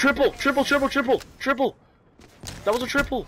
Triple, triple, triple, triple, triple. That was a triple.